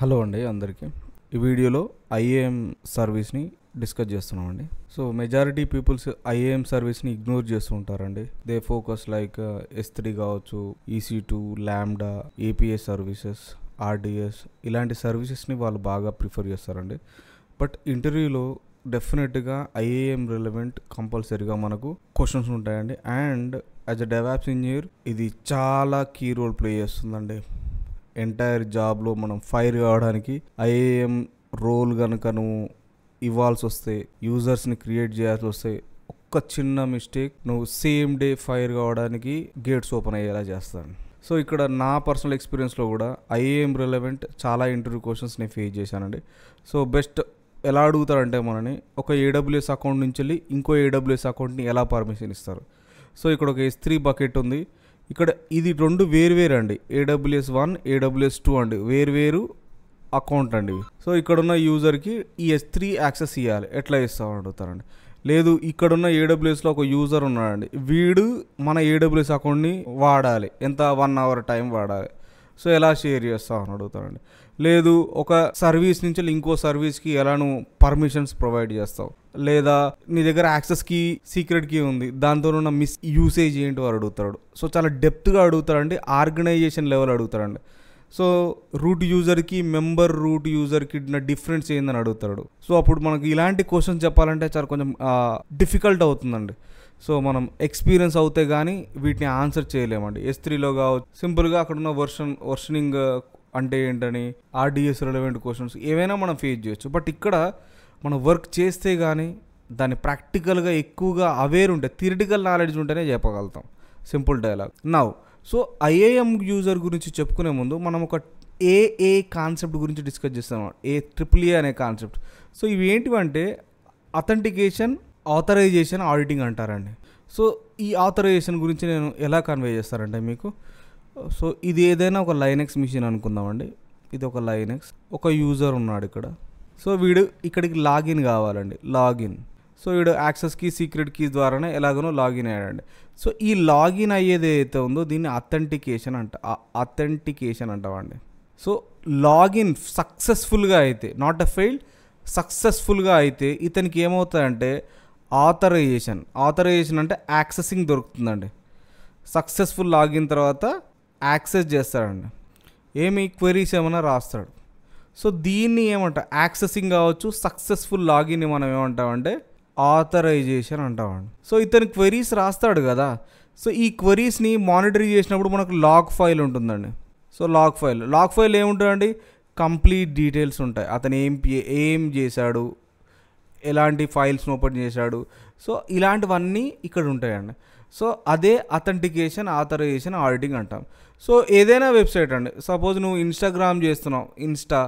hello అండి అందరికీ ఈ వీడియోలో ఐఏఎం సర్వీస్ని డిస్కస్ చేస్తున్నామండి సో మెజారిటీ పీపుల్స్ ఐఏఎం సర్వీస్ని ఇగ్నోర్ చేస్తూ ఉంటారండి they focus like S three కావచ్చు EC two lambda APS services RDS ఇలాంటి సర్వీసెస్ని వాళ్ళు బాగా ప్రిఫర్ చేస్తారండి బట్ ఇంటర్వ్యూలో డెఫినెట్గా ఐఏఎం రిలవెంట్ కంపల్సరీగా మనకు క్వశ్చన్స్ ఉంటాయండి and as a DevOps engineer ఇది చాలా కీ రోల్ ప్లే చేస్తుందండి ఎంటైర్ జాబ్లో మనం ఫైర్ కావడానికి ఐఏఎం రోల్ కనుక నువ్వు ఇవ్వాల్సి వస్తే యూజర్స్ని క్రియేట్ చేయాల్సి వస్తే ఒక్క చిన్న మిస్టేక్ నువ్వు సేమ్ డే ఫైర్ కావడానికి గేట్స్ ఓపెన్ అయ్యేలా చేస్తాను సో ఇక్కడ నా పర్సనల్ ఎక్స్పీరియన్స్లో కూడా ఐఏఎం రిలవెంట్ చాలా ఇంటర్వ్యూ క్వశ్చన్స్ నేను ఫేస్ చేశానండి సో బెస్ట్ ఎలా అడుగుతారంటే మనని ఒక ఏడబ్ల్యూఎస్ అకౌంట్ నుంచి వెళ్ళి ఇంకో ఏడబ్ల్యూఎస్ అకౌంట్ని ఎలా పర్మిషన్ ఇస్తారు సో ఇక్కడ ఒక ఎస్ త్రీ బకెట్ ఉంది ఇక్కడ ఇది రెండు వేరువేరు అండి ఏడబ్ల్యూఎస్ వన్ ఏడబ్ల్యూఎస్ టూ అండి వేరువేరు అకౌంట్ అండి సో ఇక్కడున్న యూజర్కి ఈ ఎస్ త్రీ యాక్సెస్ ఇవ్వాలి ఎట్లా ఇస్తామని అడుగుతారండి లేదు ఇక్కడున్న ఏడబ్ల్యూఎస్లో ఒక యూజర్ ఉన్నాడండి వీడు మన ఏడబ్ల్యూఎస్ అకౌంట్ని వాడాలి ఎంత వన్ అవర్ టైం వాడాలి సో ఎలా షేర్ చేస్తావు అని అడుగుతానండి లేదు ఒక సర్వీస్ నుంచి ఇంకో సర్వీస్కి ఎలా నువ్వు పర్మిషన్స్ ప్రొవైడ్ చేస్తావు లేదా నీ దగ్గర యాక్సెస్ కీ సీక్రెట్ కీ ఉంది దాంతో ఉన్న మిస్ యూసేజ్ ఏంటి వారు అడుగుతాడు సో చాలా డెప్త్గా అడుగుతాడండి ఆర్గనైజేషన్ లెవెల్ అడుగుతాడండి సో రూట్ యూజర్కి మెంబర్ రూట్ యూజర్కి డిఫరెన్స్ ఏందని అడుగుతాడు సో అప్పుడు మనకి ఇలాంటి క్వశ్చన్స్ చెప్పాలంటే చాలా కొంచెం డిఫికల్ట్ అవుతుందండి సో మనం ఎక్స్పీరియన్స్ అవుతే కానీ వీటిని ఆన్సర్ చేయలేమండి ఎస్ త్రీలో కావచ్చు సింపుల్గా అక్కడున్న వర్షన్ వర్షనింగ్ అంటే ఏంటని ఆర్డిఎస్ రిలవెంట్ క్వశ్చన్స్ ఏవైనా మనం ఫేస్ చేయొచ్చు బట్ ఇక్కడ మనం వర్క్ చేస్తే కానీ దాన్ని ప్రాక్టికల్గా ఎక్కువగా అవేర్ ఉంటే థిరిటికల్ నాలెడ్జ్ ఉంటేనే చెప్పగలుగుతాం simple dialogue now so IAM user గురించి చెప్పుకునే ముందు మనం ఒక ఏఏ కాన్సెప్ట్ గురించి డిస్కస్ చేస్తాం ఏ ట్రిపుల్ ఏ అనే కాన్సెప్ట్ సో ఇవి ఏంటివంటే అథెంటికేషన్ ఆథరైజేషన్ ఆడిటింగ్ అంటారండి సో ఈ ఆథరైజేషన్ గురించి నేను ఎలా కన్వే చేస్తారంటే మీకు సో ఇది ఏదైనా ఒక లైనెక్స్ మిషన్ అనుకుందామండి ఇది ఒక లైనెక్స్ ఒక యూజర్ ఉన్నాడు ఇక్కడ సో వీడు ఇక్కడికి లాగిన్ కావాలండి లాగిన్ సో వీడు యాక్సెస్ కీ సీక్రెట్ కీ ద్వారానే ఎలాగనో లాగిన్ అయ్యాడండి సో ఈ లాగిన్ అయ్యేది ఏదైతే ఉందో దీన్ని అథెంటికేషన్ అంట అథెంటికేషన్ అంటామండి సో లాగిన్ సక్సెస్ఫుల్గా అయితే నాట్ అ ఫెయిల్డ్ సక్సెస్ఫుల్గా అయితే ఇతనికి ఏమవుతాయంటే ఆథరైజేషన్ ఆథరైజేషన్ అంటే యాక్సెసింగ్ దొరుకుతుందండి సక్సెస్ఫుల్ లాగిన్ తర్వాత యాక్సెస్ చేస్తాడండి ఏమి క్వెరీస్ ఏమైనా రాస్తాడు సో దీన్ని ఏమంటా యాక్సెసింగ్ కావచ్చు సక్సెస్ఫుల్ లాగిన్ మనం ఏమంటామంటే ఆథరైజేషన్ అంటామండి సో ఇతని క్వెరీస్ రాస్తాడు కదా సో ఈ క్వెరీస్ని మానిటర్ చేసినప్పుడు మనకు లాగ్ ఫైల్ ఉంటుందండి so log file log file ఏముంటుందండి కంప్లీట్ డీటెయిల్స్ ఉంటాయి అతను ఏం ఏం చేశాడు ఎలాంటి ఫైల్స్ను ఓపెన్ చేశాడు సో ఇలాంటివన్నీ ఇక్కడ ఉంటాయండి సో అదే అథెంటికేషన్ ఆథరైజేషన్ ఆడిటింగ్ అంటాం సో ఏదైనా వెబ్సైట్ అండి సపోజ్ నువ్వు ఇన్స్టాగ్రామ్ చేస్తున్నావు ఇన్స్టా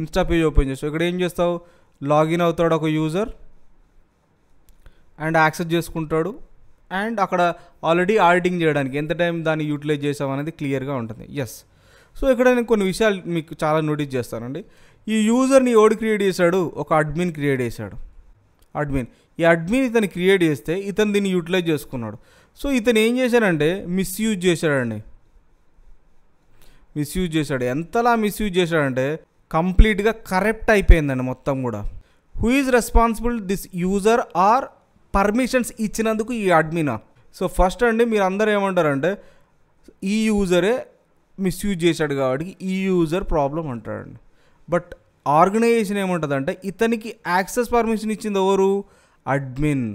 ఇన్స్టా పేజ్ ఓపెన్ చేస్తావు ఇక్కడ ఏం చేస్తావు లాగిన్ అవుతాడు ఒక యూజర్ అండ్ యాక్సెస్ చేసుకుంటాడు అండ్ అక్కడ ఆల్రెడీ ఆడిటింగ్ చేయడానికి ఎంత టైం దాన్ని యూటిలైజ్ చేసావు అనేది క్లియర్గా ఉంటుంది ఎస్ సో ఇక్కడ నేను కొన్ని విషయాలు మీకు చాలా నోటీస్ చేస్తానండి ఈ యూజర్ని ఎవడు క్రియేట్ చేశాడు ఒక అడ్మిన్ క్రియేట్ చేశాడు అడ్మిన్ ఈ అడ్మిన్ ఇతను క్రియేట్ చేస్తే ఇతను దీన్ని యూటిలైజ్ చేసుకున్నాడు సో ఇతను ఏం చేశాడంటే మిస్యూజ్ చేశాడండి మిస్యూజ్ చేశాడు ఎంతలా మిస్యూజ్ చేశాడంటే కంప్లీట్గా కరెక్ట్ అయిపోయిందండి మొత్తం కూడా who is responsible this user or permissions ఇచ్చినందుకు ఈ అడ్మినా సో ఫస్ట్ అండి మీరు అందరూ ఏమంటారంటే ఈ యూజరే మిస్యూజ్ చేశాడు కాబట్టి ఈ యూజర్ ప్రాబ్లం అంటాడండి బట్ ఆర్గనైజేషన్ ఏముంటుందంటే ఇతనికి యాక్సెస్ పర్మిషన్ ఇచ్చింది ఎవరు అడ్మిన్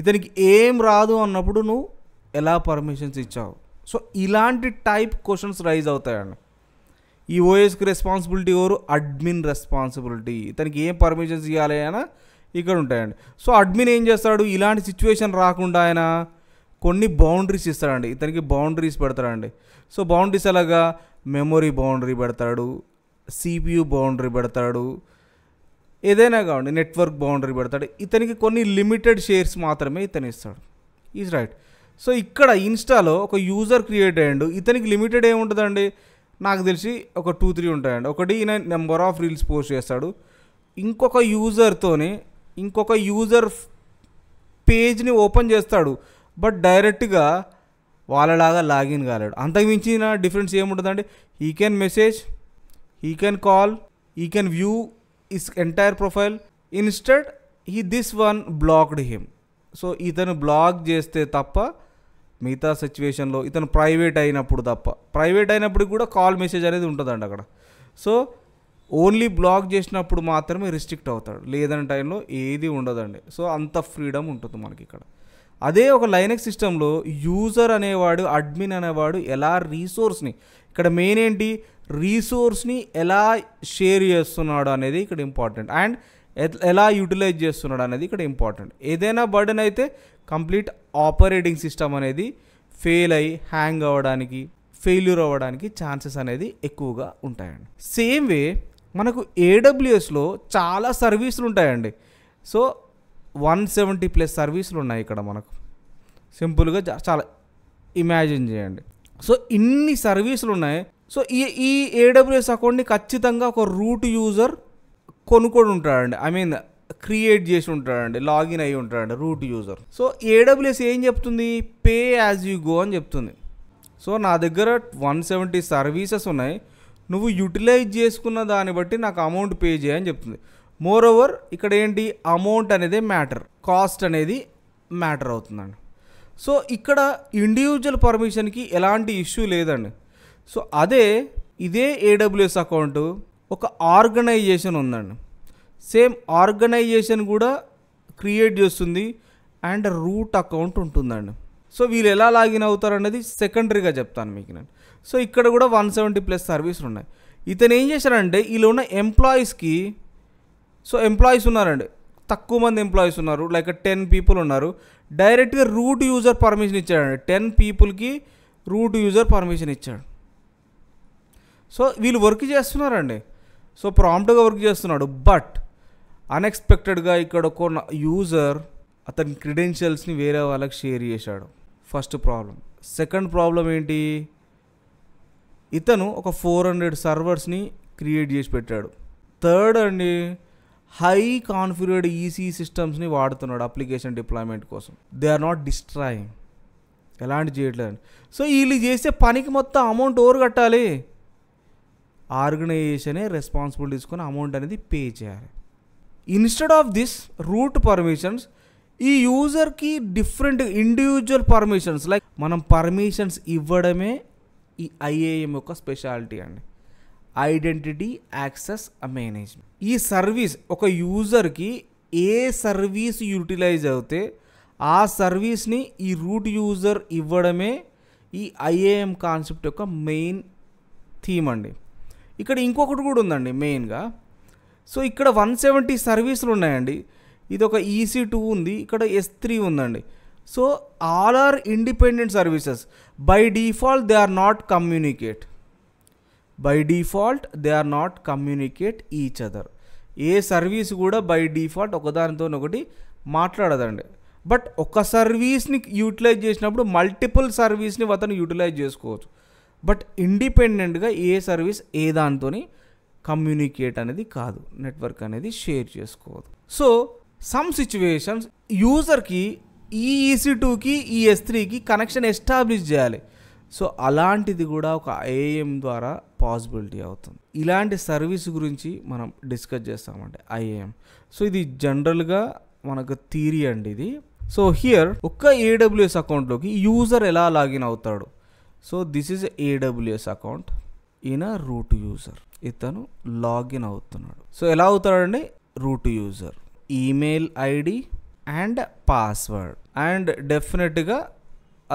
ఇతనికి ఏం రాదు అన్నప్పుడు నువ్వు ఎలా పర్మిషన్స్ ఇచ్చావు సో ఇలాంటి టైప్ క్వశ్చన్స్ రైజ్ అవుతాయండి ఈ ఓఎస్కి రెస్పాన్సిబిలిటీ ఎవరు అడ్మిన్ రెస్పాన్సిబిలిటీ ఇతనికి ఏం పర్మిషన్స్ ఇవ్వాలి అయినా ఇక్కడ ఉంటాయండి సో అడ్మిన్ ఏం చేస్తాడు ఇలాంటి సిచ్యువేషన్ రాకుండా ఆయన కొన్ని బౌండరీస్ ఇస్తాడండి ఇతనికి బౌండరీస్ పెడతాడండి సో బౌండరీస్ ఎలాగా మెమొరీ బౌండరీ పెడతాడు సిపియు బౌండరీ పెడతాడు ఏదైనా కావండి నెట్వర్క్ బౌండరీ పెడతాడు ఇతనికి కొన్ని లిమిటెడ్ షేర్స్ మాత్రమే ఇతను ఇస్తాడు ఈజ్ రైట్ సో ఇక్కడ ఇన్స్టాలో ఒక యూజర్ క్రియేట్ అయ్యాడు ఇతనికి లిమిటెడ్ ఏముంటుందండి నాకు తెలిసి ఒక టూ త్రీ ఉంటాయండి ఒకటి ఈయన నెంబర్ ఆఫ్ రీల్స్ పోస్ట్ చేస్తాడు ఇంకొక యూజర్తోనే ఇంకొక యూజర్ పేజ్ని ఓపెన్ చేస్తాడు బట్ డైరెక్ట్గా వాళ్ళలాగా లాగిన్ కాలేడు అంతకుమించిన డిఫరెన్స్ ఏముంటుందండి ఈ can message he can call he can view his entire profile instead he this one blocked him so ఇతను బ్లాక్ చేస్తే తప్ప మిగతా సిచ్యువేషన్లో ఇతను ప్రైవేట్ అయినప్పుడు తప్ప ప్రైవేట్ అయినప్పుడు కూడా కాల్ మెసేజ్ అనేది ఉంటుందండి అక్కడ సో ఓన్లీ బ్లాక్ చేసినప్పుడు మాత్రమే రిస్ట్రిక్ట్ అవుతాడు లేదని టైంలో ఏది ఉండదండి సో అంత ఫ్రీడమ్ ఉంటుంది మనకి ఇక్కడ అదే ఒక లైనక్ సిస్టంలో యూజర్ అనేవాడు అడ్మిన్ అనేవాడు ఎలా రీసోర్స్ని ఇక్కడ మెయిన్ ఏంటి రీసోర్స్ని ఎలా షేర్ చేస్తున్నాడు అనేది ఇక్కడ ఇంపార్టెంట్ అండ్ ఎలా యూటిలైజ్ చేస్తున్నాడు అనేది ఇక్కడ ఇంపార్టెంట్ ఏదైనా బర్డెన్ అయితే కంప్లీట్ ఆపరేటింగ్ సిస్టమ్ అనేది ఫెయిల్ అయ్యి హ్యాంగ్ అవ్వడానికి ఫెయిల్యూర్ అవ్వడానికి ఛాన్సెస్ అనేది ఎక్కువగా ఉంటాయండి సేమ్ వే మనకు ఏడబ్ల్యూఎస్లో చాలా సర్వీసులు ఉంటాయండి సో వన్ సెవెంటీ ప్లస్ సర్వీసులు ఉన్నాయి ఇక్కడ మనకు సింపుల్గా చాలా ఇమాజిన్ చేయండి సో ఇన్ని సర్వీసులు ఉన్నాయి సో ఈ ఈ ఏడబ్ల్యూఎస్ అకౌంట్ని ఖచ్చితంగా ఒక రూట్ యూజర్ కొనుక్కొని ఉంటాడండి ఐ మీన్ క్రియేట్ చేసి ఉంటాడండి లాగిన్ అయి ఉంటాడండి రూట్ యూజర్ సో ఏడబ్ల్యూఎస్ ఏం చెప్తుంది పే యాజ్ యూ గో అని చెప్తుంది సో నా దగ్గర వన్ సెవెంటీ సర్వీసెస్ ఉన్నాయి నువ్వు యూటిలైజ్ చేసుకున్న దాన్ని బట్టి నాకు అమౌంట్ పే చేయని చెప్తుంది మోర్ ఓవర్ ఇక్కడ ఏంటి అమౌంట్ అనేది మ్యాటర్ కాస్ట్ అనేది మ్యాటర్ అవుతుందండి సో ఇక్కడ ఇండివిజువల్ పర్మిషన్కి ఎలాంటి ఇష్యూ లేదండి సో అదే ఇదే ఏడబ్ల్యూఎస్ అకౌంట్ ఒక ఆర్గనైజేషన్ ఉందండి సేమ్ ఆర్గనైజేషన్ కూడా క్రియేట్ చేస్తుంది అండ్ రూట్ అకౌంట్ ఉంటుందండి సో వీళ్ళు ఎలా లాగిన్ అవుతారు అనేది సెకండరీగా చెప్తాను మీకు నేను సో ఇక్కడ కూడా వన్ సెవెంటీ ప్లస్ సర్వీసులు ఉన్నాయి ఇతను ఏం చేశాడంటే వీళ్ళు ఉన్న ఎంప్లాయీస్కి సో ఎంప్లాయీస్ ఉన్నారండి తక్కువ మంది ఎంప్లాయీస్ ఉన్నారు లైక్ టెన్ పీపుల్ ఉన్నారు డైరెక్ట్గా రూట్ యూజర్ పర్మిషన్ ఇచ్చాడండి టెన్ పీపుల్కి రూట్ యూజర్ పర్మిషన్ ఇచ్చాడు సో వీళ్ళు వర్క్ చేస్తున్నారండి సో ప్రాంప్ట్గా వర్క్ చేస్తున్నాడు బట్ అన్ఎక్స్పెక్టెడ్గా ఇక్కడ ఒక యూజర్ అతని క్రెడెన్షియల్స్ని వేరే వాళ్ళకి షేర్ చేశాడు ఫస్ట్ ప్రాబ్లం సెకండ్ ప్రాబ్లం ఏంటి ఇతను ఒక ఫోర్ హండ్రెడ్ సర్వర్స్ని క్రియేట్ చేసి పెట్టాడు థర్డ్ అండి హై కాన్ఫిగర్డ్ ఈసీ సిస్టమ్స్ని వాడుతున్నాడు అప్లికేషన్ డిప్లాయ్మెంట్ కోసం దే ఆర్ నాట్ డిస్ట్రాయింగ్ ఎలాంటి చేయట్లేదు సో వీళ్ళు చేసే పనికి మొత్తం అమౌంట్ ఓరు కట్టాలి ఆర్గనైజేషనే రెస్పాన్సిబుల్ తీసుకొని అమౌంట్ అనేది పే చేయాలి instead of this root permissions ఈ యూజర్కి డిఫరెంట్ ఇండివిజువల్ పర్మిషన్స్ లైక్ మనం పర్మిషన్స్ ఇవ్వడమే ఈ ఐఏఎం యొక్క స్పెషాలిటీ అండి ఐడెంటిటీ యాక్సెస్ మేనేజ్మెంట్ ఈ సర్వీస్ ఒక యూజర్కి ఏ సర్వీస్ యూటిలైజ్ అవుతే ఆ సర్వీస్ని ఈ రూట్ యూజర్ ఇవ్వడమే ఈ ఐఏఎం కాన్సెప్ట్ యొక్క మెయిన్ థీమ్ అండి ఇక్కడ ఇంకొకటి కూడా ఉందండి మెయిన్గా సో ఇక్కడ వన్ సెవెంటీ సర్వీసులు ఉన్నాయండి ఇది ఒక ఈసీ టూ ఉంది ఇక్కడ ఎస్ త్రీ ఉందండి so all are independent services by default they are not communicate by default they are not communicate each other ఏ సర్వీస్ కూడా బై డిఫాల్ట్ ఒకదానితో ఒకటి మాట్లాడదండి బట్ ఒక సర్వీస్ని యూటిలైజ్ చేసినప్పుడు మల్టిపుల్ సర్వీస్ని అతను యూటిలైజ్ చేసుకోవచ్చు బట్ ఇండిపెండెంట్గా ఏ సర్వీస్ ఏ దాంతో కమ్యూనికేట్ అనేది కాదు నెట్వర్క్ అనేది షేర్ చేసుకోదు సో సమ్ సిచ్యువేషన్స్ యూజర్కి ఈ ఈసీ టూకి ఈ ఎస్ త్రీకి కనెక్షన్ ఎస్టాబ్లిష్ చేయాలి సో అలాంటిది కూడా ఒక ఐఏఎం ద్వారా పాసిబిలిటీ అవుతుంది ఇలాంటి సర్వీస్ గురించి మనం డిస్కస్ చేస్తామంటే ఐఏఎం సో ఇది జనరల్గా మనకు థీరీ అండి ఇది సో హియర్ ఒక్క ఏడబ్ల్యూఎస్ అకౌంట్లోకి యూజర్ ఎలా లాగిన్ అవుతాడు so this is AWS account ఈయన రూట్ యూజర్ ఇతను లాగిన్ అవుతున్నాడు సో ఎలా అవుతాడండి root user email ID and password and డెఫినెట్గా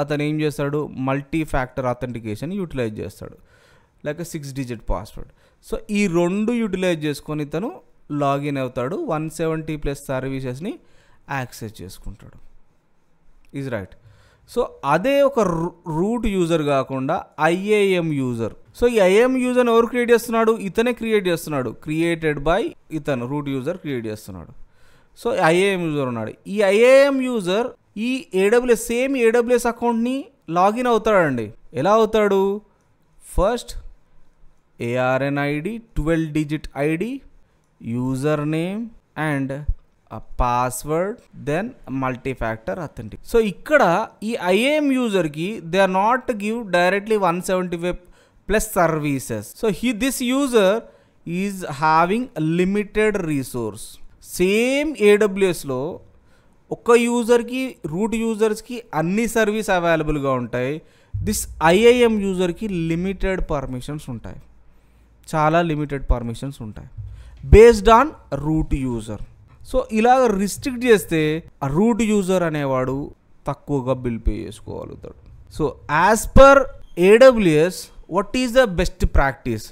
అతను ఏం చేస్తాడు మల్టీ ఫ్యాక్టర్ అథెంటికేషన్ యూటిలైజ్ చేస్తాడు like six digit password so ఈ రెండు యూటిలైజ్ చేసుకొని ఇతను లాగిన్ అవుతాడు వన్ సెవెంటీ ప్లస్ సర్వీసెస్ని యాక్సెస్ చేసుకుంటాడు ఈజ్ రైట్ సో అదే ఒక రూట్ యూజర్ కాకుండా ఐఏఎం యూజర్ సో ఈ ఐఏఎం యూజర్ ఎవరు క్రియేట్ చేస్తున్నాడు ఇతనే క్రియేట్ చేస్తున్నాడు క్రియేటెడ్ బై ఇతను రూట్ యూజర్ క్రియేట్ చేస్తున్నాడు సో ఐఏఎం యూజర్ ఉన్నాడు ఈ ఐఏఎం యూజర్ ఈ ఏడబ్ల్యూఎస్ సేమ్ ఏడబ్ల్యూఎస్ అకౌంట్ని లాగిన్ అవుతాడండి ఎలా అవుతాడు first ARN ID twelve digit ID user name and password then multi factor authentic so ఇక్కడ ఈ ఐఏఎం యూజర్కి they are not give directly one seventy five plus services so he this user is having limited resource same ఏడబ్ల్యూఎస్లో ఒక యూజర్కి root యూజర్స్కి అన్ని service అవైలబుల్గా ఉంటాయి దిస్ ఐఐఎం యూజర్కి లిమిటెడ్ పర్మిషన్స్ ఉంటాయి చాలా లిమిటెడ్ పర్మిషన్స్ ఉంటాయి based on root user so ఇలా రిస్ట్రిక్ట్ చేస్తే ఆ రూట్ యూజర్ అనేవాడు తక్కువగా బిల్ పే చేసుకోగలుగుతాడు so as per AWS what is the best practice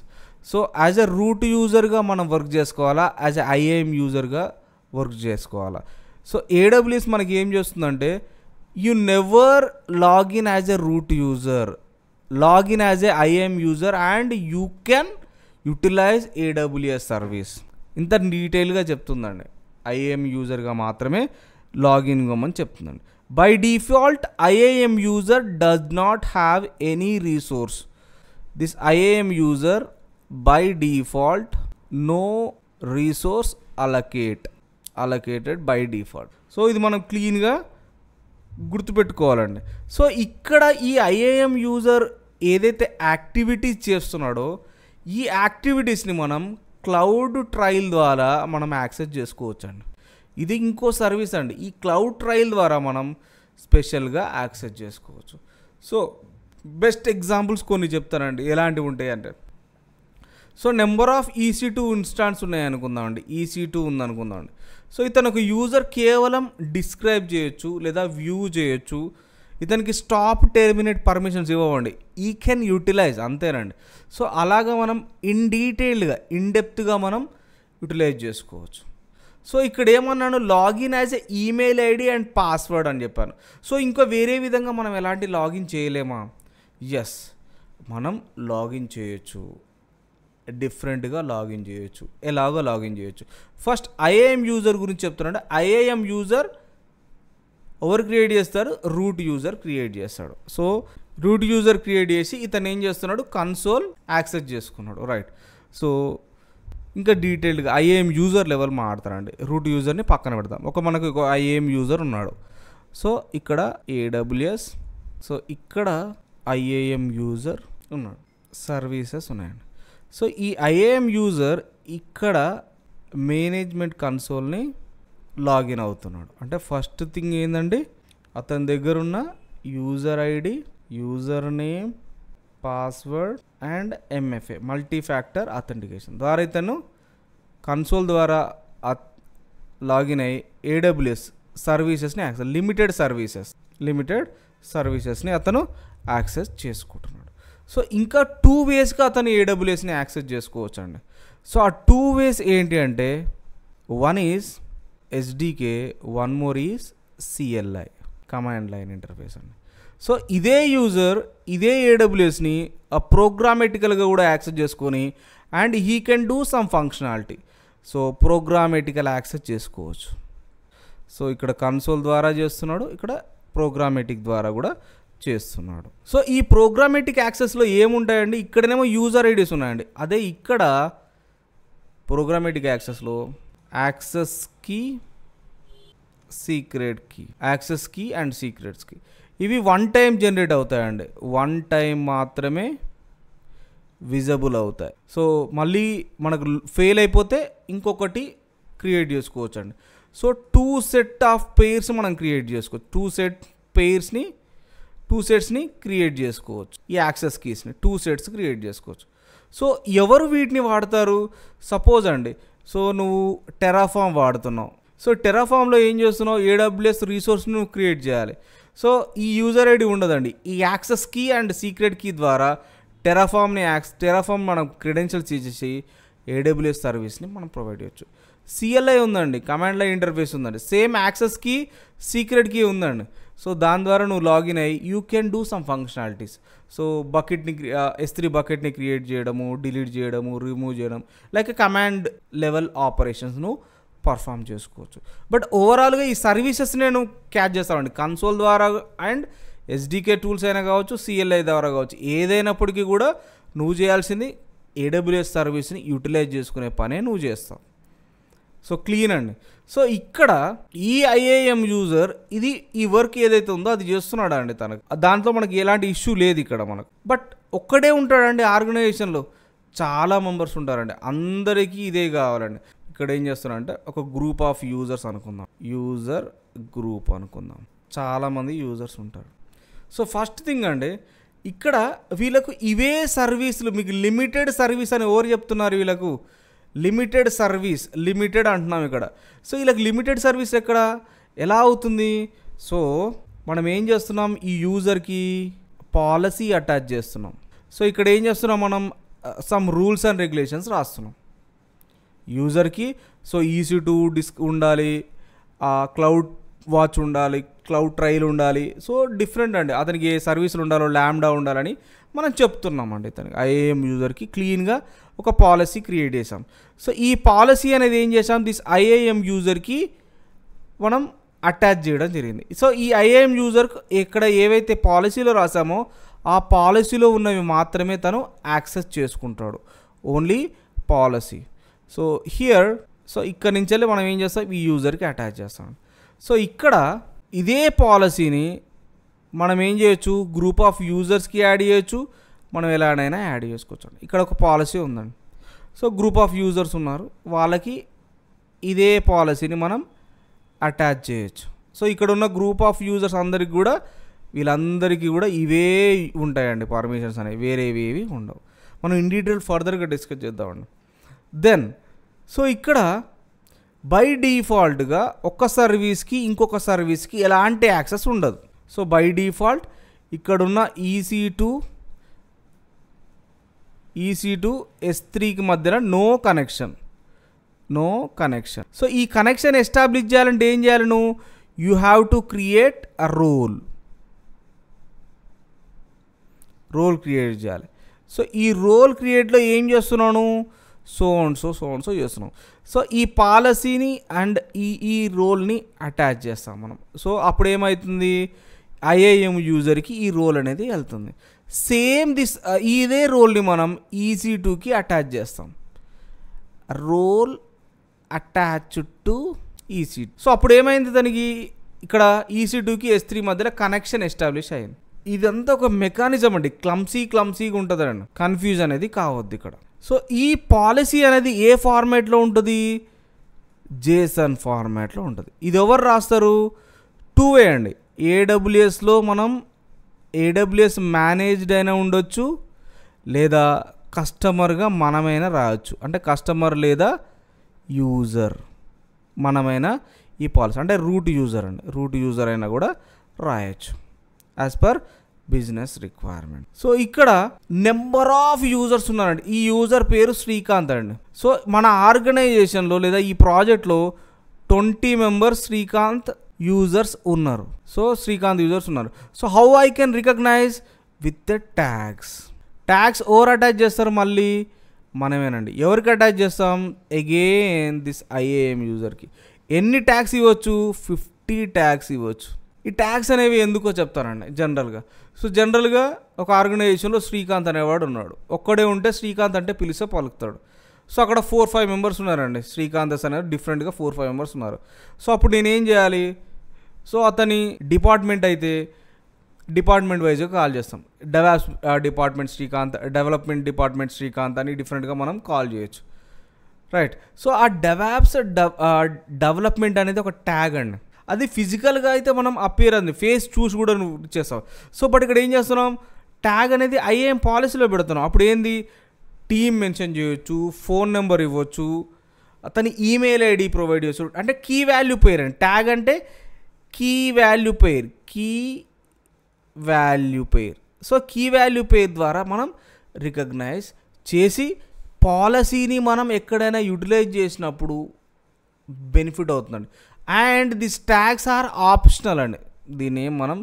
so as a root యూజర్గా మనం వర్క్ చేసుకోవాలా యాజ్ అ ఐఏఎం యూజర్గా వర్క్ చేసుకోవాలా సో ఏడబ్ల్యూఎస్ మనకి ఏం చేస్తుందంటే you never login as a route user login as a IAM user and you can utilise AWS service ఇంత డీటెయిల్గా చెప్తుందండి ఐఏఎం యూజర్గా మాత్రమే లాగిన్ ఇవ్వమని చెప్తుందండి by default IAM user does not have any resource this IAM user by default no resource allocate allocated by default so ఇది మనం క్లీన్గా గుర్తుపెట్టుకోవాలండి సో ఇక్కడ ఈ ఐఏఎం యూజర్ ఏదైతే యాక్టివిటీస్ చేస్తున్నాడో ఈ యాక్టివిటీస్ని మనం క్లౌడ్ ట్రయల్ ద్వారా మనం యాక్సెస్ చేసుకోవచ్చు అండి ఇది ఇంకో సర్వీస్ అండి ఈ క్లౌడ్ ట్రయల్ ద్వారా మనం స్పెషల్గా యాక్సెస్ చేసుకోవచ్చు సో బెస్ట్ ఎగ్జాంపుల్స్ కొన్ని చెప్తానండి ఎలాంటివి ఉంటాయి అంటే so number of EC e two instance ఉన్నాయనుకుందామండి ఈసీ e టూ ఉందనుకుందామండి సో ఇతను ఒక యూజర్ కేవలం డిస్క్రైబ్ చేయొచ్చు లేదా వ్యూ చేయొచ్చు ఇతనికి స్టాప్ టెర్మినేట్ పర్మిషన్స్ ఇవ్వండి ఈ కెన్ యూటిలైజ్ అంతేనండి సో అలాగా మనం ఇన్ డీటెయిల్డ్గా ఇన్ డెప్త్గా మనం యూటిలైజ్ చేసుకోవచ్చు సో ఇక్కడ ఏమన్నాను login as a email ID and password అని చెప్పాను సో ఇంకా వేరే విధంగా మనం ఎలాంటి లాగిన్ చేయలేమా ఎస్ మనం లాగిన్ చేయొచ్చు డిఫరెంట్గా లాగిన్ చేయొచ్చు ఎలాగో లాగిన్ చేయొచ్చు ఫస్ట్ ఐఏఎం యూజర్ గురించి చెప్తున్నాను ఐఏఎం యూజర్ ఎవరు క్రియేట్ చేస్తారు రూట్ యూజర్ క్రియేట్ చేస్తాడు సో రూట్ యూజర్ క్రియేట్ చేసి ఇతను ఏం చేస్తున్నాడు కన్సోల్ యాక్సెస్ చేసుకున్నాడు రైట్ సో ఇంకా డీటెయిల్డ్గా ఐఏఎం యూజర్ లెవెల్ మాట్లాడతారండి రూట్ యూజర్ని పక్కన పెడతాం ఒక మనకు ఐఏఎం యూజర్ ఉన్నాడు సో ఇక్కడ ఏడబ్ల్యూఎస్ సో ఇక్కడ ఐఏఎం యూజర్ ఉన్నాడు సర్వీసెస్ ఉన్నాయండి సో ఈ ఐఏఎం యూజర్ ఇక్కడ మేనేజ్మెంట్ కన్సోల్ని లాగిన్ అవుతున్నాడు అంటే ఫస్ట్ థింగ్ ఏంటండి అతని దగ్గర ఉన్న user ID user name password and MFA multi factor authentication ద్వారా ఇతను కన్సోల్ ద్వారా లాగిన్ అయ్యి ఏడబ్ల్యూఎస్ సర్వీసెస్ని యాక్సెస్ లిమిటెడ్ సర్వీసెస్ లిమిటెడ్ సర్వీసెస్ని అతను యాక్సెస్ చేసుకుంటున్నాడు సో ఇంకా టూ వేస్గా అతను ఏడబ్ల్యూఎస్ని యాక్సెస్ చేసుకోవచ్చు అండి సో ఆ టూ వేస్ ఏంటి అంటే one is SDK one more is CLI command line interface అండి సో ఇదే యూజర్ ఇదే ఏడబ్ల్యూఎస్ని ప్రోగ్రామెటికల్గా కూడా యాక్సెస్ చేసుకొని and he can do some functionality so programmatical access చేసుకోవచ్చు సో ఇక్కడ కన్సోల్ ద్వారా చేస్తున్నాడు ఇక్కడ ప్రోగ్రామెటిక్ ద్వారా కూడా చేస్తున్నాడు సో ఈ ప్రోగ్రామెటిక్ యాక్సెస్లో ఏముంటాయండి ఇక్కడనేమో యూజర్ ఐడీస్ ఉన్నాయండి అదే ఇక్కడ ప్రోగ్రామెటిక్ యాక్సెస్లో access key secret key access key and secrets key ఇవి వన్ టైం జనరేట్ అవుతాయండి వన్ టైం మాత్రమే విజబుల్ అవుతాయి సో మళ్ళీ మనకు ఫెయిల్ అయిపోతే ఇంకొకటి క్రియేట్ చేసుకోవచ్చు అండి so two set of pairs మనం క్రియేట్ చేసుకోవచ్చు టూ సెట్ పేర్స్ని టూ సెట్స్ని క్రియేట్ చేసుకోవచ్చు ఈ యాక్సెస్ కీస్ని టూ సెట్స్ క్రియేట్ చేసుకోవచ్చు సో ఎవరు వీటిని వాడతారు సపోజ్ అండి సో నువ్వు టెరాఫామ్ వాడుతున్నావు సో టెరాఫామ్లో ఏం చేస్తున్నావు ఏడబ్ల్యూఎస్ రీసోర్స్ నువ్వు క్రియేట్ చేయాలి సో ఈ యూజర్ ఐడి ఉండదండి ఈ access key and secret key ద్వారా టెరాఫామ్ని యాక్స్ టెరాఫామ్ మనం క్రెడెన్షియల్స్ ఇచ్చేసి ఏడబ్ల్యూఎస్ సర్వీస్ని మనం ప్రొవైడ్ చేయొచ్చు సిఎల్ఐ ఉందండి కమాండ్ లైన్ ఇంటర్ఫేస్ ఉందండి same access key secret key ఉందండి సో దాని ద్వారా నువ్వు లాగిన్ అయ్యి you can do some functionalities so బకెట్ని ఎస్ త్రీ బకెట్ని క్రియేట్ చేయడము డిలీట్ చేయడము రిమూవ్ చేయడం లైక్ కమాండ్ లెవెల్ ఆపరేషన్స్ నువ్వు పర్ఫామ్ చేసుకోవచ్చు బట్ ఓవరాల్గా ఈ సర్వీసెస్ నేను క్యాచ్ చేస్తామండి కన్సోల్ ద్వారా అండ్ ఎస్డికే టూల్స్ అయినా కావచ్చు సిఎల్ఐ ద్వారా కావచ్చు ఏదైనప్పటికీ కూడా నువ్వు చేయాల్సింది ఏడబ్ల్యూఎస్ సర్వీస్ని యూటిలైజ్ చేసుకునే పనే నువ్వు చేస్తావు సో క్లీన్ అండి సో ఇక్కడ ఈ ఐఏఎం యూజర్ ఇది ఈ వర్క్ ఏదైతే ఉందో అది చేస్తున్నాడా అండి తనకు దాంట్లో మనకి ఎలాంటి ఇష్యూ లేదు ఇక్కడ మనకు బట్ ఒక్కడే ఉంటాడండి ఆర్గనైజేషన్లో చాలా మెంబర్స్ ఉంటారండి అందరికీ ఇదే కావాలండి ఇక్కడ ఏం చేస్తున్నారంటే ఒక గ్రూప్ ఆఫ్ యూజర్స్ అనుకుందాం యూజర్ గ్రూప్ అనుకుందాం చాలామంది యూజర్స్ ఉంటారు సో ఫస్ట్ థింగ్ అండి ఇక్కడ వీళ్ళకు ఇవే సర్వీసులు మీకు లిమిటెడ్ సర్వీస్ అని ఎవరు చెప్తున్నారు వీళ్ళకు లిమిటెడ్ సర్వీస్ లిమిటెడ్ అంటున్నాం ఇక్కడ సో వీళ్ళకి లిమిటెడ్ సర్వీస్ ఎక్కడ ఎలా అవుతుంది సో మనం ఏం చేస్తున్నాం ఈ యూజర్కి పాలసీ అటాచ్ చేస్తున్నాం సో ఇక్కడ ఏం చేస్తున్నాం మనం సమ్ రూల్స్ అండ్ రెగ్యులేషన్స్ రాస్తున్నాం యూజర్కి సో ఈసీ టూ డిస్క్ ఉండాలి క్లౌడ్ వాచ్ ఉండాలి క్లౌడ్ ట్రైల్ ఉండాలి సో డిఫరెంట్ అండి అతనికి ఏ సర్వీసులు ఉండాలో ల్యాండా ఉండాలని మనం చెప్తున్నామండి తనకి ఐఏఎం యూజర్కి క్లీన్గా ఒక పాలసీ క్రియేట్ చేసాం సో ఈ పాలసీ అనేది ఏం చేసాం దిస్ ఐఏఎం యూజర్కి మనం అటాచ్ చేయడం జరిగింది సో ఈ ఐఏఎం యూజర్ ఇక్కడ ఏవైతే పాలసీలో రాసామో ఆ పాలసీలో ఉన్నవి మాత్రమే తను యాక్సెస్ చేసుకుంటాడు only policy so here so ఇక్కడ నుంచి మనం ఏం చేస్తాం ఈ యూజర్కి అటాచ్ చేస్తాం సో ఇక్కడ ఇదే పాలసీని మనం ఏం చేయొచ్చు గ్రూప్ ఆఫ్ యూజర్స్కి యాడ్ చేయొచ్చు మనం ఎలానైనా యాడ్ చేసుకోవచ్చు ఇక్కడ ఒక పాలసీ ఉందండి సో గ్రూప్ ఆఫ్ యూజర్స్ ఉన్నారు వాళ్ళకి ఇదే పాలసీని మనం అటాచ్ చేయొచ్చు సో ఇక్కడ ఉన్న గ్రూప్ ఆఫ్ యూజర్స్ అందరికి కూడా వీళ్ళందరికీ కూడా ఇవే ఉంటాయండి పర్మిషన్స్ అనేవి వేరేవి ఏవి ఉండవు మనం ఇన్ డీటెయిల్ ఫర్దర్గా డిస్కస్ చేద్దామండి దెన్ సో ఇక్కడ బై డిఫాల్ట్గా ఒక సర్వీస్కి ఇంకొక సర్వీస్కి ఎలాంటి యాక్సెస్ ఉండదు సో బై డిఫాల్ట్ ఇక్కడున్న EC two EC two S త్రీకి మధ్యన no connection no connection so ఈ కనెక్షన్ ఎస్టాబ్లిష్ చేయాలంటే ఏం చేయాలి నువ్వు you have to create a role role create చేయాలి సో ఈ రోల్ క్రియేట్లో ఏం చేస్తున్నాను so and so so and so చేస్తున్నాం సో ఈ పాలసీని అండ్ ఈ ఈ రోల్ని అటాచ్ చేస్తాం మనం సో అప్పుడు ఏమవుతుంది ఐఏఎం యూజర్కి ఈ రోల్ అనేది వెళ్తుంది సేమ్ దిస్ ఇదే రోల్ని మనం ఈసీ టూకి అటాచ్ చేస్తాం role attach to EC so అప్పుడు ఏమైంది దానికి ఇక్కడ ఈసీ టూకి ఎస్ త్రీ మధ్యలో కనెక్షన్ ఎస్టాబ్లిష్ అయింది ఇదంతా ఒక మెకానిజం అండి క్లమ్సీ క్లమ్సీగా ఉంటుంది అండి కన్ఫ్యూజ్ అనేది కావద్దు ఇక్కడ సో ఈ పాలసీ అనేది ఏ ఫార్మాట్లో ఉంటుంది జేసన్ ఫార్మాట్లో ఉంటుంది ఇది ఎవరు రాస్తారు టూ వే అండి ఏడబ్ల్యూఎస్లో మనం ఏడబ్ల్యూఎస్ మేనేజ్డ్ అయినా ఉండొచ్చు లేదా కస్టమర్గా మనమైనా రావచ్చు అంటే కస్టమర్ లేదా యూజర్ మనమైనా ఈ పాలసీ అంటే రూట్ యూజర్ అండి రూట్ యూజర్ అయినా కూడా రాయొచ్చు as per business requirement so ఇక్కడ నెంబర్ ఆఫ్ యూజర్స్ ఉన్నారండి ఈ యూజర్ పేరు శ్రీకాంత్ అండి సో మన ఆర్గనైజేషన్లో లేదా ఈ ప్రాజెక్ట్లో ట్వంటీ మెంబర్స్ శ్రీకాంత్ యూజర్స్ ఉన్నారు సో శ్రీకాంత్ యూజర్స్ ఉన్నారు so how I can recognise with the tags tags over attach చేస్తారు మళ్ళీ మనమేనండి ఎవరికి అటాచ్ చేస్తాం అగైన్ దిస్ ఐఏఎం యూజర్కి ఎన్ని ట్యాక్స్ ఇవ్వచ్చు ఫిఫ్టీ ట్యాక్స్ ఇవ్వచ్చు ఈ ట్యాక్స్ అనేవి ఎందుకో చెప్తానండి జనరల్గా సో జనరల్గా ఒక ఆర్గనైజేషన్లో శ్రీకాంత్ అనేవాడు ఉన్నాడు ఒక్కడే ఉంటే శ్రీకాంత్ అంటే పిలిస్తే పలుకుతాడు సో అక్కడ ఫోర్ ఫైవ్ మెంబర్స్ ఉన్నారండి శ్రీకాంత్ అనేది డిఫరెంట్గా ఫోర్ ఫైవ్ మెంబర్స్ ఉన్నారు సో అప్పుడు నేనేం చేయాలి సో అతని డిపార్ట్మెంట్ అయితే డిపార్ట్మెంట్ వైజ్గా కాల్ చేస్తాం DevOps department Srikanth development department Srikanth అని డిఫరెంట్గా మనం కాల్ చేయొచ్చు రైట్ సో ఆ డెవాప్స్ డెవలప్మెంట్ అనేది ఒక ట్యాగ్ అండి అది ఫిజికల్గా అయితే మనం అపేర్ అంది ఫేస్ చూసి కూడా నువ్వు చేస్తావు సో బట్ ఇక్కడ ఏం చేస్తున్నాం ట్యాగ్ అనేది ఐఏఎం పాలసీలో పెడుతున్నాం అప్పుడు ఏంది టీమ్ మెన్షన్ చేయొచ్చు ఫోన్ నెంబర్ ఇవ్వచ్చు అతని ఈమెయిల్ ఐడి ప్రొవైడ్ చేయొచ్చు అంటే కీ వాల్యూ పేరు అండి ట్యాగ్ అంటే key value pair key value pair so key value pair ద్వారా మనం రికగ్నైజ్ చేసి పాలసీని మనం ఎక్కడైనా యూటిలైజ్ చేసినప్పుడు బెనిఫిట్ అవుతుందండి and this tags are optional అండి దీన్ని మనం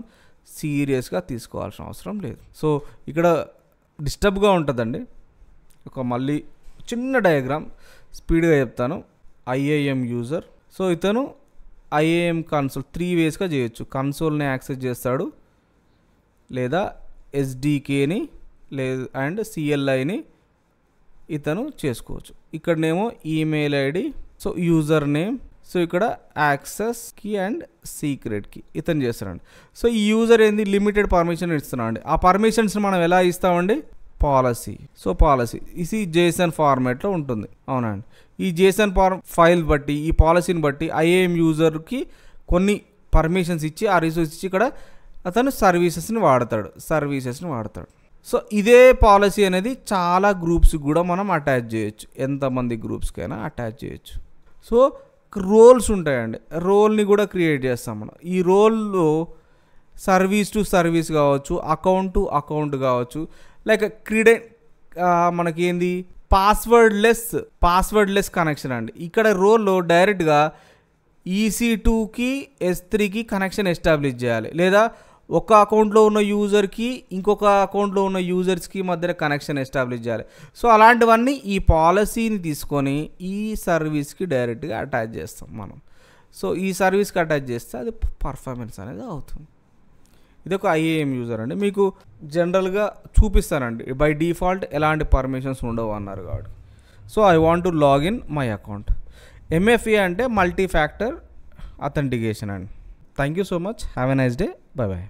సీరియస్గా తీసుకోవాల్సిన అవసరం లేదు సో ఇక్కడ డిస్టర్బ్గా ఉంటుందండి ఒక మళ్ళీ చిన్న డయాగ్రామ్ స్పీడ్గా చెప్తాను ఐఏఎం యూజర్ సో ఇతను ఐఏఎం కన్సోల్ త్రీ వేస్గా చేయొచ్చు కన్సోల్ని యాక్సెస్ చేస్తాడు లేదా ఎస్డికేని లే అండ్ సిఎల్ఐని ఇతను చేసుకోవచ్చు ఇక్కడనేమో email ID so user name so ఇక్కడ యాక్సెస్కి అండ్ సీక్రెట్కి ఇతను చేస్తారండి సో ఈ యూజర్ ఏంది లిమిటెడ్ పర్మిషన్ అండి ఆ పర్మిషన్స్ మనం ఎలా ఇస్తామండి పాలసీ సో పాలసీ ఇది జేసన్ ఫార్మాట్లో ఉంటుంది అవునండి ఈ జేసన్ ఫార్మ్ ఫైల్ బట్టి ఈ పాలసీని బట్టి ఐఏఎం యూజర్కి కొన్ని పర్మిషన్స్ ఇచ్చి ఆ రిసోర్స్ ఇచ్చి ఇక్కడ అతను సర్వీసెస్ని వాడతాడు సర్వీసెస్ని వాడతాడు సో ఇదే పాలసీ అనేది చాలా గ్రూప్స్కి కూడా మనం అటాచ్ చేయొచ్చు ఎంతమంది గ్రూప్స్కైనా అటాచ్ చేయొచ్చు సో రోల్స్ ఉంటాయండి రోల్ని కూడా క్రియేట్ చేస్తాం మనం ఈ రోల్లో సర్వీస్ టు సర్వీస్ కావచ్చు అకౌంట్ టు అకౌంట్ కావచ్చు లైక్ క్రీడ మనకి ఏంది passwordless passwordless connection అండి ఇక్కడ రోల్లో డైరెక్ట్గా ఈసీ టూకి ఎస్ త్రీకి కనెక్షన్ ఎస్టాబ్లిష్ చేయాలి లేదా ఒక అకౌంట్లో ఉన్న యూజర్కి ఇంకొక అకౌంట్లో ఉన్న యూజర్స్కి మధ్యన కనెక్షన్ ఎస్టాబ్లిష్ చేయాలి సో అలాంటివన్నీ ఈ పాలసీని తీసుకొని ఈ సర్వీస్కి డైరెక్ట్గా అటాచ్ చేస్తాం మనం సో ఈ సర్వీస్కి అటాచ్ చేస్తే అది పర్ఫార్మెన్స్ అనేది అవుతుంది ఇది ఒక ఐఏఎం యూజర్ అండి మీకు జనరల్గా చూపిస్తానండి బై డిఫాల్ట్ ఎలాంటి పర్మిషన్స్ ఉండవు అన్నారు కాబట్టి so I want to login my account MFA అంటే మల్టీ ఫ్యాక్టర్ అథెంటికేషన్ అండి thank you so much have a nice day bye bye